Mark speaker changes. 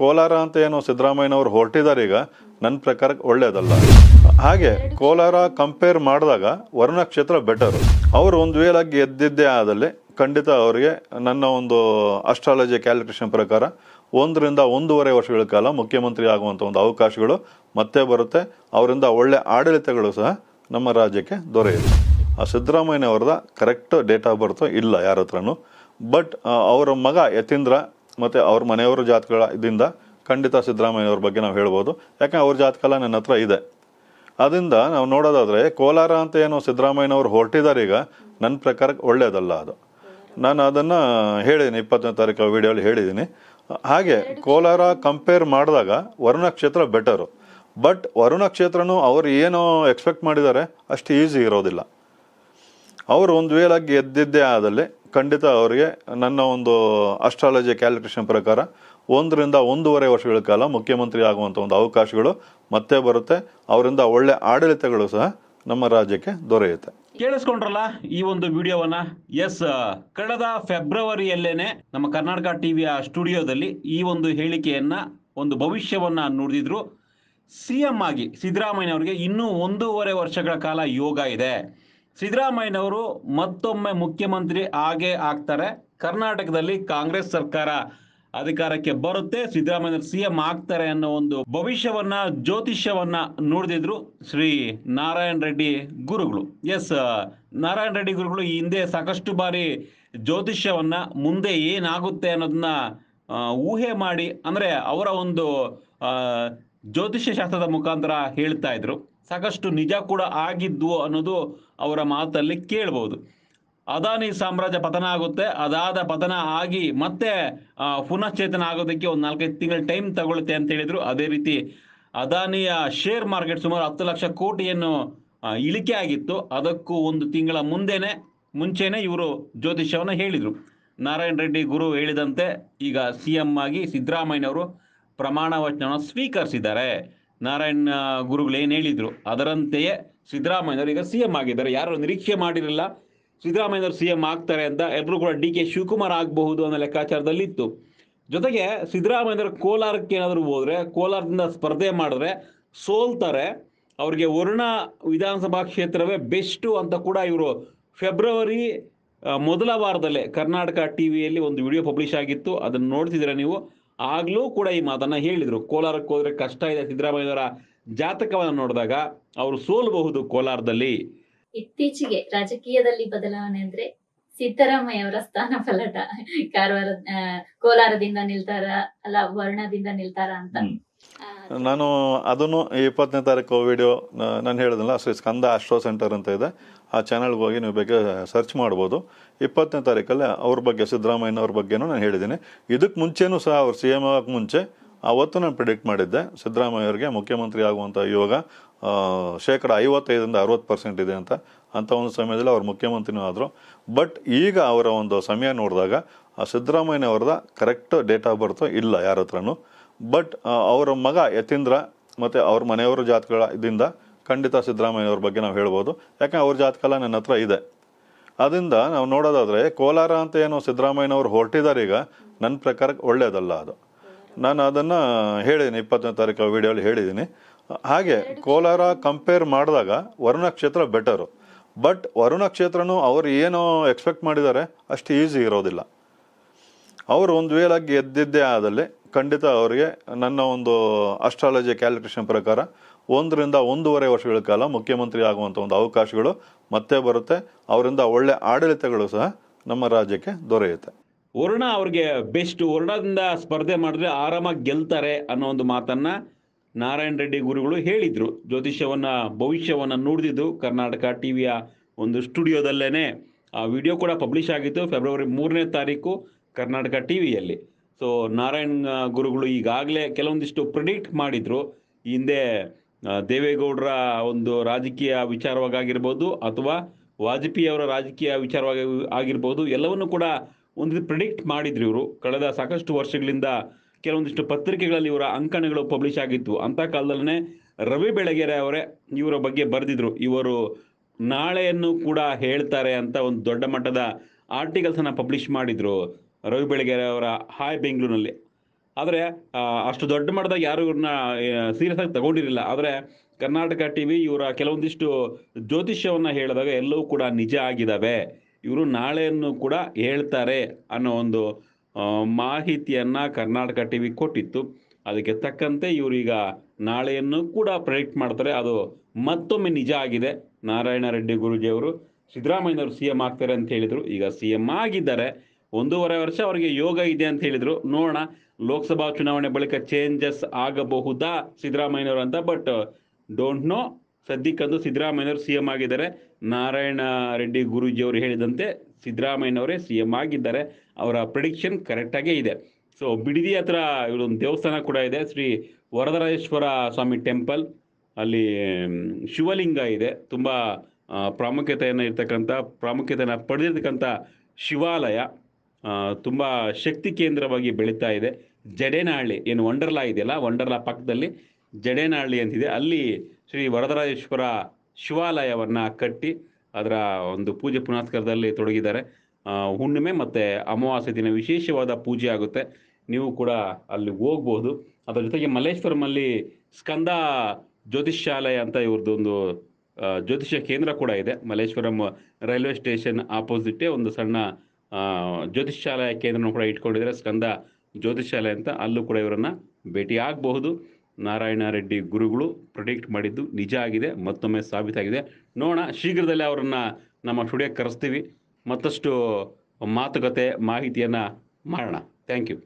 Speaker 1: ಕೋಲಾರ ಅಂತ ಏನು ಸಿದ್ದರಾಮಯ್ಯನವರು ಹೊರಟಿದ್ದಾರೆ ಈಗ ನನ್ನ ಪ್ರಕಾರ ಒಳ್ಳೆಯದಲ್ಲ ಹಾಗೆ ಕೋಲಾರ ಕಂಪೇರ್ ಮಾಡಿದಾಗ ವರುಣ ಕ್ಷೇತ್ರ ಬೆಟರು ಅವರು ಒಂದು ವೇಳಾಗಿ ಎದ್ದಿದ್ದೇ ಆದಲ್ಲಿ ಖಂಡಿತ ಅವರಿಗೆ ನನ್ನ ಒಂದು ಅಸ್ಟ್ರಾಲಜಿ ಕ್ಯಾಲ್ಕುಲೇಷನ್ ಪ್ರಕಾರ ಒಂದರಿಂದ ಒಂದೂವರೆ ವರ್ಷಗಳ ಕಾಲ ಮುಖ್ಯಮಂತ್ರಿ ಆಗುವಂಥ ಒಂದು ಅವಕಾಶಗಳು ಮತ್ತೆ ಬರುತ್ತೆ ಅವರಿಂದ ಒಳ್ಳೆ ಆಡಳಿತಗಳು ಸಹ ನಮ್ಮ ರಾಜ್ಯಕ್ಕೆ ದೊರೆಯುತ್ತೆ ಆ ಸಿದ್ದರಾಮಯ್ಯನವ್ರದ ಕರೆಕ್ಟ್ ಡೇಟ್ ಆಫ್ ಬರ್ತು ಇಲ್ಲ ಯಾರ ಹತ್ರನೂ ಬಟ್ ಅವರ ಮಗ ಯತೀಂದ್ರ ಮತ್ತು ಅವ್ರ ಮನೆಯವರ ಜಾತಕಗಳ ಇದರಿಂದ ಖಂಡಿತ ಸಿದ್ದರಾಮಯ್ಯವ್ರ ಬಗ್ಗೆ ನಾವು ಹೇಳ್ಬೋದು ಯಾಕಂದ್ರೆ ಅವ್ರ ಜಾತಕಲ್ಲ ನನ್ನ ಹತ್ರ ಇದೆ ಅದರಿಂದ ನಾವು ನೋಡೋದಾದರೆ ಕೋಲಾರ ಅಂತ ಏನು ಸಿದ್ದರಾಮಯ್ಯನವರು ಹೊರಟಿದ್ದಾರೆ ಈಗ ನನ್ನ ಪ್ರಕಾರ ಒಳ್ಳೆಯದಲ್ಲ ಅದು ನಾನು ಅದನ್ನು ಹೇಳಿದ್ದೀನಿ ಇಪ್ಪತ್ತನೇ ತಾರೀಕು ವೀಡಿಯೋಲಿ ಹೇಳಿದ್ದೀನಿ ಹಾಗೆ ಕೋಲಾರ ಕಂಪೇರ್ ಮಾಡಿದಾಗ ವರುಣ ಕ್ಷೇತ್ರ ಬೆಟರು ಬಟ್ ವರುಣ ಕ್ಷೇತ್ರನೂ ಅವ್ರು ಏನೋ ಎಕ್ಸ್ಪೆಕ್ಟ್ ಮಾಡಿದ್ದಾರೆ ಅಷ್ಟು ಈಸಿ ಇರೋದಿಲ್ಲ ಅವರು ಒಂದು ವೇಲಾಗಿ ಗೆದ್ದಿದ್ದೇ ಆದಲ್ಲಿ ಖಂಡಿತ ಅವರಿಗೆ ನನ್ನ ಒಂದು ಅಸ್ಟ್ರಾಲಜಿ ಕ್ಯಾಲ್ಕುಲೇಷನ್ ಪ್ರಕಾರ ಒಂದರಿಂದ ಒಂದೂವರೆ ವರ್ಷಗಳ ಕಾಲ ಮುಖ್ಯಮಂತ್ರಿ ಆಗುವಂಥ ಒಂದು ಅವಕಾಶಗಳು ಮತ್ತೆ ಬರುತ್ತೆ ಅವರಿಂದ ಒಳ್ಳೆ ಆಡಳಿತಗಳು ಸಹ ನಮ್ಮ ರಾಜ್ಯಕ್ಕೆ ದೊರೆಯುತ್ತೆ
Speaker 2: ಕೇಳಿಸ್ಕೊಂಡ್ರಲ್ಲ ಈ ಒಂದು ವಿಡಿಯೋವನ್ನ ಎಸ್ ಕಳೆದ ಫೆಬ್ರವರಿಯಲ್ಲೇನೆ ನಮ್ಮ ಕರ್ನಾಟಕ ಟಿವಿಯ ಸ್ಟುಡಿಯೋದಲ್ಲಿ ಈ ಒಂದು ಹೇಳಿಕೆಯನ್ನ ಒಂದು ಭವಿಷ್ಯವನ್ನ ನುಡಿದಿದ್ರು ಸಿಎಂ ಆಗಿ ಸಿದ್ದರಾಮಯ್ಯ ಅವರಿಗೆ ಇನ್ನೂ ಒಂದೂವರೆ ವರ್ಷಗಳ ಕಾಲ ಯೋಗ ಇದೆ ಸಿದ್ದರಾಮಯ್ಯನವರು ಮತ್ತೊಮ್ಮೆ ಮುಖ್ಯಮಂತ್ರಿ ಆಗೇ ಆಗ್ತಾರೆ ಕರ್ನಾಟಕದಲ್ಲಿ ಕಾಂಗ್ರೆಸ್ ಸರ್ಕಾರ ಅಧಿಕಾರಕ್ಕೆ ಬರುತ್ತೆ ಸಿದ್ದರಾಮಯ್ಯ ಸಿಎಂ ಆಗ್ತಾರೆ ಅನ್ನೋ ಒಂದು ಭವಿಷ್ಯವನ್ನ ಜ್ಯೋತಿಷ್ಯವನ್ನ ನುಡಿದಿದ್ರು ಶ್ರೀ ನಾರಾಯಣ ರೆಡ್ಡಿ ಗುರುಗಳು ಎಸ್ ನಾರಾಯಣ ರೆಡ್ಡಿ ಗುರುಗಳು ಈ ಹಿಂದೆ ಸಾಕಷ್ಟು ಬಾರಿ ಜ್ಯೋತಿಷ್ಯವನ್ನ ಮುಂದೆ ಏನಾಗುತ್ತೆ ಅನ್ನೋದನ್ನ ಊಹೆ ಮಾಡಿ ಅಂದ್ರೆ ಅವರ ಒಂದು ಜ್ಯೋತಿಷ್ಯ ಶಾಸ್ತ್ರದ ಮುಖಾಂತರ ಹೇಳ್ತಾ ಇದ್ರು ಸಾಕಷ್ಟು ನಿಜ ಕೂಡ ಆಗಿದ್ದು ಅನ್ನೋದು ಅವರ ಮಾತಲ್ಲಿ ಕೇಳ್ಬೋದು ಅದಾನಿ ಸಾಮ್ರಾಜ್ಯ ಪತನ ಆಗುತ್ತೆ ಅದಾದ ಪತನ ಆಗಿ ಮತ್ತೆ ಪುನಶ್ಚೇತನ ಆಗೋದಕ್ಕೆ ಒಂದು ನಾಲ್ಕೈದು ತಿಂಗಳು ಟೈಮ್ ತಗೊಳುತ್ತೆ ಅಂತ ಹೇಳಿದ್ರು ಅದೇ ರೀತಿ ಅದಾನಿಯ ಶೇರ್ ಮಾರ್ಕೆಟ್ ಸುಮಾರು ಹತ್ತು ಲಕ್ಷ ಕೋಟಿಯನ್ನು ಇಳಿಕೆ ಆಗಿತ್ತು ಅದಕ್ಕೂ ಒಂದು ತಿಂಗಳ ಮುಂದೆನೆ ಮುಂಚೆನೆ ಇವರು ಜ್ಯೋತಿಷ್ಯವನ್ನು ಹೇಳಿದರು ನಾರಾಯಣ ರೆಡ್ಡಿ ಗುರು ಹೇಳಿದಂತೆ ಈಗ ಸಿ ಎಂ ಆಗಿ ಸಿದ್ದರಾಮಯ್ಯನವರು ಪ್ರಮಾಣ ವಚನವನ್ನು ಸ್ವೀಕರಿಸಿದ್ದಾರೆ ನಾರಾಯಣ ಗುರುಗಳು ಏನು ಹೇಳಿದ್ರು ಅದರಂತೆಯೇ ಸಿದ್ದರಾಮಯ್ಯವರು ಈಗ ಸಿ ಎಂ ಆಗಿದ್ದಾರೆ ಯಾರು ನಿರೀಕ್ಷೆ ಮಾಡಿರಲಿಲ್ಲ ಸಿದ್ದರಾಮಯ್ಯವರು ಸಿ ಎಂ ಆಗ್ತಾರೆ ಅಂತ ಎಲ್ಲರೂ ಕೂಡ ಡಿ ಕೆ ಶಿವಕುಮಾರ್ ಆಗಬಹುದು ಅನ್ನೋ ಲೆಕ್ಕಾಚಾರದಲ್ಲಿತ್ತು ಜೊತೆಗೆ ಸಿದ್ದರಾಮಯ್ಯವರು ಕೋಲಾರಕ್ಕೆ ಏನಾದರೂ ಹೋದರೆ ಕೋಲಾರದಿಂದ ಸ್ಪರ್ಧೆ ಮಾಡಿದ್ರೆ ಸೋಲ್ತಾರೆ ಅವ್ರಿಗೆ ವರುಣ ವಿಧಾನಸಭಾ ಕ್ಷೇತ್ರವೇ ಬೆಸ್ಟು ಅಂತ ಕೂಡ ಇವರು ಫೆಬ್ರವರಿ ಮೊದಲ ವಾರದಲ್ಲೇ ಕರ್ನಾಟಕ ಟಿ ವಿಯಲ್ಲಿ ಒಂದು ವಿಡಿಯೋ ಪಬ್ಲಿಷ್ ಆಗಿತ್ತು ಅದನ್ನು ನೋಡ್ತಿದ್ದೀರಾ ನೀವು ಆಗ್ಲೂ ಕೂಡ ಈ ಮಾತನ್ನ ಹೇಳಿದ್ರು ಕೋಲಾರಕ್ಕೆ ಹೋದ್ರೆ ಕಷ್ಟ ಇದೆ ಸಿದ್ದರಾಮಯ್ಯವರ ಜಾತಕವನ್ನು ನೋಡಿದಾಗ ಅವರು ಸೋಲಬಹುದು ಕೋಲಾರದಲ್ಲಿ
Speaker 1: ಇತ್ತೀಚೆಗೆ ರಾಜಕೀಯದಲ್ಲಿ ಬದಲಾವಣೆ ಅಂದ್ರೆ ಸಿದ್ದರಾಮಯ್ಯವರ ಸ್ಥಾನ ಫಲಟ ಕಾರವಾರ ಕೋಲಾರದಿಂದ ನಿಲ್ತಾರ ಅಲ್ಲ ವರ್ಣದಿಂದ ನಿಲ್ತಾರ ಅಂತ ನಾನು ಅದನ್ನು ಇಪ್ಪತ್ತನೇ ತಾರೀಕು ವಿಡಿಯೋ ನಾನು ಹೇಳಿದ್ನಲ್ಲ ಶ್ರೀ ಸ್ಕಂದ ಆಶ್ರೋ ಸೆಂಟರ್ ಅಂತ ಇದೆ ಆ ಚಾನಲ್ಗೆ ಹೋಗಿ ನೀವು ಬಗ್ಗೆ ಸರ್ಚ್ ಮಾಡ್ಬೋದು ಇಪ್ಪತ್ತನೇ ತಾರೀಕಲ್ಲಿ ಅವ್ರ ಬಗ್ಗೆ ಸಿದ್ದರಾಮಯ್ಯನವ್ರ ಬಗ್ಗೆ ನಾನು ಹೇಳಿದ್ದೀನಿ ಇದಕ್ಕೆ ಮುಂಚೆನೂ ಸಹ ಅವ್ರು ಸಿ ಎಮ್ ಆಗೋಕ್ಕೆ ಮುಂಚೆ ಅವತ್ತು ನಾನು ಪ್ರಿಡಿಕ್ಟ್ ಮಾಡಿದ್ದೆ ಅವ್ರಿಗೆ ಮುಖ್ಯಮಂತ್ರಿ ಆಗುವಂಥ ಯೋಗ ಶೇಕಡ ಐವತ್ತೈದರಿಂದ ಅರುವತ್ತು ಪರ್ಸೆಂಟ್ ಇದೆ ಅಂತ ಅಂಥ ಒಂದು ಸಮಯದಲ್ಲಿ ಅವ್ರು ಮುಖ್ಯಮಂತ್ರಿನೂ ಆದರು ಬಟ್ ಈಗ ಅವರ ಒಂದು ಸಮಯ ನೋಡಿದಾಗ ಆ ಸಿದ್ದರಾಮಯ್ಯನವ್ರದ ಕರೆಕ್ಟ್ ಡೇಟ್ ಆಫ್ ಬರ್ತು ಇಲ್ಲ ಯಾರ ಹತ್ರನೂ ಬಟ್ ಅವರ ಮಗ ಯತೀಂದ್ರ ಮತ್ತು ಅವ್ರ ಮನೆಯವರ ಇದರಿಂದ ಖಂಡಿತ ಸಿದ್ದರಾಮಯ್ಯವ್ರ ಬಗ್ಗೆ ನಾವು ಹೇಳ್ಬೋದು ಯಾಕಂದ್ರೆ ಅವ್ರ ಜಾತಕಾಲ ನನ್ನ ಹತ್ರ ಇದೆ ಅದರಿಂದ ನಾವು ನೋಡೋದಾದರೆ ಕೋಲಾರ ಅಂತ ಏನು ಸಿದ್ದರಾಮಯ್ಯನವ್ರು ಹೊರಟಿದ್ದಾರೆ ಈಗ ನನ್ನ ಪ್ರಕಾರ ಒಳ್ಳೆಯದಲ್ಲ ಅದು ನಾನು ಅದನ್ನು ಹೇಳಿದ್ದೀನಿ ಇಪ್ಪತ್ತನೇ ತಾರೀಕು ವೀಡಿಯೋಲಿ ಹೇಳಿದ್ದೀನಿ ಹಾಗೆ ಕೋಲಾರ ಕಂಪೇರ್ ಮಾಡಿದಾಗ ವರುಣ ಕ್ಷೇತ್ರ ಬೆಟರು ಬಟ್ ವರುಣ ಕ್ಷೇತ್ರನೂ ಅವರು ಏನೋ ಎಕ್ಸ್ಪೆಕ್ಟ್ ಮಾಡಿದ್ದಾರೆ ಅಷ್ಟು ಈಸಿ ಇರೋದಿಲ್ಲ ಅವರು ಒಂದು ವೇಲಾಗಿ ಎದ್ದಿದ್ದೇ ಆದಲ್ಲಿ ಖಂಡಿತ ಅವರಿಗೆ ನನ್ನ ಒಂದು ಅಸ್ಟ್ರಾಲಜಿ ಕ್ಯಾಲ್ಕುಲೇಷನ್ ಪ್ರಕಾರ ಒಂದರಿಂದ ಒಂದೂವರೆ ವರ್ಷಗಳ ಕಾಲ ಮುಖ್ಯಮಂತ್ರಿ ಆಗುವಂಥ ಒಂದು ಅವಕಾಶಗಳು ಮತ್ತೆ ಬರುತ್ತೆ ಅವರಿಂದ ಒಳ್ಳೆ ಆಡಳಿತಗಳು ಸಹ ನಮ್ಮ ರಾಜ್ಯಕ್ಕೆ ದೊರೆಯುತ್ತೆ
Speaker 2: ವರ್ಣ ಅವ್ರಿಗೆ ಬೆಸ್ಟ್ ವರ್ಣದಿಂದ ಸ್ಪರ್ಧೆ ಮಾಡಿದ್ರೆ ಆರಾಮಾಗಿ ಗೆಲ್ತಾರೆ ಅನ್ನೋ ಒಂದು ಮಾತನ್ನ ನಾರಾಯಣ ರೆಡ್ಡಿ ಗುರುಗಳು ಹೇಳಿದ್ರು ಜ್ಯೋತಿಷ್ಯವನ್ನ ಭವಿಷ್ಯವನ್ನ ನುಡಿದಿದ್ದು ಕರ್ನಾಟಕ ಟಿವಿಯ ಒಂದು ಸ್ಟುಡಿಯೋದಲ್ಲೇನೆ ಆ ವಿಡಿಯೋ ಕೂಡ ಪಬ್ಲಿಷ್ ಆಗಿತ್ತು ಫೆಬ್ರವರಿ ಮೂರನೇ ತಾರೀಕು ಕರ್ನಾಟಕ ಟಿವಿಯಲ್ಲಿ ಸೊ ನಾರಾಯಣ್ ಗುರುಗಳು ಈಗಾಗಲೇ ಕೆಲವೊಂದಿಷ್ಟು ಪ್ರಿಡಿಕ್ಟ್ ಮಾಡಿದ್ರು ಹಿಂದೆ ದೇವೇಗೌಡರ ಒಂದು ರಾಜಕೀಯ ವಿಚಾರವಾಗಿ ಆಗಿರ್ಬೋದು ಅಥವಾ ವಾಜಪೇಯಿ ಅವರ ರಾಜಕೀಯ ವಿಚಾರವಾಗಿ ಆಗಿರ್ಬೋದು ಎಲ್ಲವನ್ನು ಕೂಡ ಒಂದು ಪ್ರಿಡಿಕ್ಟ್ ಮಾಡಿದ್ರು ಇವರು ಕಳೆದ ಸಾಕಷ್ಟು ವರ್ಷಗಳಿಂದ ಕೆಲವೊಂದಿಷ್ಟು ಪತ್ರಿಕೆಗಳಲ್ಲಿ ಇವರ ಅಂಕಣಗಳು ಪಬ್ಲಿಷ್ ಆಗಿತ್ತು ಅಂಥ ಕಾಲದಲ್ಲೇ ರವಿ ಬೆಳಗೆರೆ ಅವರೇ ಇವರ ಬಗ್ಗೆ ಬರೆದಿದ್ರು ಇವರು ನಾಳೆಯನ್ನು ಕೂಡ ಹೇಳ್ತಾರೆ ಅಂತ ಒಂದು ದೊಡ್ಡ ಮಟ್ಟದ ಆರ್ಟಿಕಲ್ಸನ್ನು ಪಬ್ಲಿಷ್ ಮಾಡಿದರು ರವಿ ಬೆಳಗೆರೆ ಅವರ ಹಾಯ್ ಬೆಂಗಳೂರಿನಲ್ಲಿ ಆದರೆ ಅಷ್ಟು ದೊಡ್ಡ ಮಟ್ಟದಾಗ ಯಾರು ಇವ್ರನ್ನ ಸೀರಿಯಸ್ ಆಗಿ ತಗೊಂಡಿರಲಿಲ್ಲ ಆದರೆ ಕರ್ನಾಟಕ ಟಿವಿ ಇವರ ಕೆಲವೊಂದಿಷ್ಟು ಜ್ಯೋತಿಷ್ಯವನ್ನು ಹೇಳಿದಾಗ ಎಲ್ಲವೂ ಕೂಡ ನಿಜ ಆಗಿದ್ದಾವೆ ಇವರು ನಾಳೆಯನ್ನು ಕೂಡ ಹೇಳ್ತಾರೆ ಅನ್ನೋ ಒಂದು ಮಾಹಿತಿಯನ್ನು ಕರ್ನಾಟಕ ಟಿವಿ ಕೊಟ್ಟಿತ್ತು ಅದಕ್ಕೆ ತಕ್ಕಂತೆ ಇವರೀಗ ನಾಳೆಯನ್ನು ಕೂಡ ಪ್ರೆಡಿಕ್ಟ್ ಮಾಡ್ತಾರೆ ಅದು ಮತ್ತೊಮ್ಮೆ ನಿಜ ಆಗಿದೆ ನಾರಾಯಣ ರೆಡ್ಡಿ ಗುರುಜಿಯವರು ಸಿದ್ದರಾಮಯ್ಯನವರು ಸಿ ಎಂ ಆಗ್ತಾರೆ ಅಂತ ಹೇಳಿದರು ಈಗ ಸಿ ಎಂ ಆಗಿದ್ದಾರೆ ಒಂದೂವರೆ ವರ್ಷ ಅವರಿಗೆ ಯೋಗ ಇದೆ ಅಂತ ಹೇಳಿದ್ರು ನೋಡೋಣ ಲೋಕಸಭಾ ಚುನಾವಣೆ ಬಳಿಕ ಚೇಂಜಸ್ ಆಗಬಹುದಾ ಸಿದ್ದರಾಮಯ್ಯನವರು ಅಂತ ಬಟ್ ಡೋಂಟ್ ನೋ ಸದ್ಯಕ್ಕಂದು ಸಿದ್ದರಾಮಯ್ಯನವರು ಸಿ ಎಂ ಆಗಿದ್ದಾರೆ ನಾರಾಯಣ ರೆಡ್ಡಿ ಅವರು ಹೇಳಿದಂತೆ ಸಿದ್ದರಾಮಯ್ಯನವರೇ ಸಿ ಎಂ ಆಗಿದ್ದಾರೆ ಅವರ ಪ್ರಿಡಿಕ್ಷನ್ ಕರೆಕ್ಟಾಗೇ ಇದೆ ಸೊ ಬಿಡದಿ ಹತ್ರ ಇವರೊಂದು ದೇವಸ್ಥಾನ ಕೂಡ ಇದೆ ಶ್ರೀ ವರದರಾಜೇಶ್ವರ ಸ್ವಾಮಿ ಟೆಂಪಲ್ ಅಲ್ಲಿ ಶಿವಲಿಂಗ ಇದೆ ತುಂಬ ಪ್ರಾಮುಖ್ಯತೆಯನ್ನು ಇರ್ತಕ್ಕಂಥ ಪ್ರಾಮುಖ್ಯತೆಯನ್ನು ಪಡೆದಿರ್ತಕ್ಕಂಥ ಶಿವಾಲಯ ತುಂಬ ಶಕ್ತಿ ಕೇಂದ್ರವಾಗಿ ಬೆಳೀತಾ ಇದೆ ಜಡೇನಹಳ್ಳಿ ಏನು ವಂಡರ್ಲಾ ಇದೆಯಲ್ಲ ವಂಡರ್ಲಾ ಪಕ್ಕದಲ್ಲಿ ಜಡೇನಹಳ್ಳಿ ಅಂತಿದೆ ಅಲ್ಲಿ ಶ್ರೀ ವರದರಾಜೇಶ್ವರ ಶಿವಾಲಯವನ್ನು ಕಟ್ಟಿ ಅದರ ಒಂದು ಪೂಜೆ ಪುನಸ್ಕಾರದಲ್ಲಿ ತೊಡಗಿದ್ದಾರೆ ಹುಣ್ಣಿಮೆ ಮತ್ತು ಅಮಾವಾಸ್ಯ ದಿನ ವಿಶೇಷವಾದ ಪೂಜೆ ಆಗುತ್ತೆ ನೀವು ಕೂಡ ಅಲ್ಲಿ ಹೋಗ್ಬೋದು ಅದರ ಜೊತೆಗೆ ಮಲ್ಲೇಶ್ವರಂಲ್ಲಿ ಸ್ಕಂದ ಜ್ಯೋತಿಷ್ ಅಂತ ಇವ್ರದ್ದು ಒಂದು ಜ್ಯೋತಿಷ್ಯ ಕೇಂದ್ರ ಕೂಡ ಇದೆ ಮಲ್ಲೇಶ್ವರಂ ರೈಲ್ವೆ ಸ್ಟೇಷನ್ ಆಪೋಸಿಟೇ ಒಂದು ಸಣ್ಣ ಜ್ಯೋತಿಷ್ಯಾಲಯ ಕೇಂದ್ರನೂ ಕೂಡ ಇಟ್ಕೊಂಡಿದ್ದಾರೆ ಸ್ಕಂದ ಜ್ಯೋತಿಷ್ಯಾಲಯ ಅಂತ ಅಲ್ಲೂ ಕೂಡ ಇವರನ್ನು ಭೇಟಿ ಆಗಬಹುದು ನಾರಾಯಣ ರೆಡ್ಡಿ ಗುರುಗಳು ಪ್ರೊಡಿಕ್ಟ್ ಮಾಡಿದ್ದು ನಿಜ ಆಗಿದೆ ಮತ್ತೊಮ್ಮೆ ಸಾಬೀತಾಗಿದೆ ನೋಡೋಣ ಶೀಘ್ರದಲ್ಲೇ ಅವರನ್ನು ನಮ್ಮ ಸ್ಟುಡಿಯೋ ಕರೆಸ್ತೀವಿ ಮತ್ತಷ್ಟು ಮಾತುಕತೆ ಮಾಹಿತಿಯನ್ನು ಮಾಡೋಣ ಥ್ಯಾಂಕ್ ಯು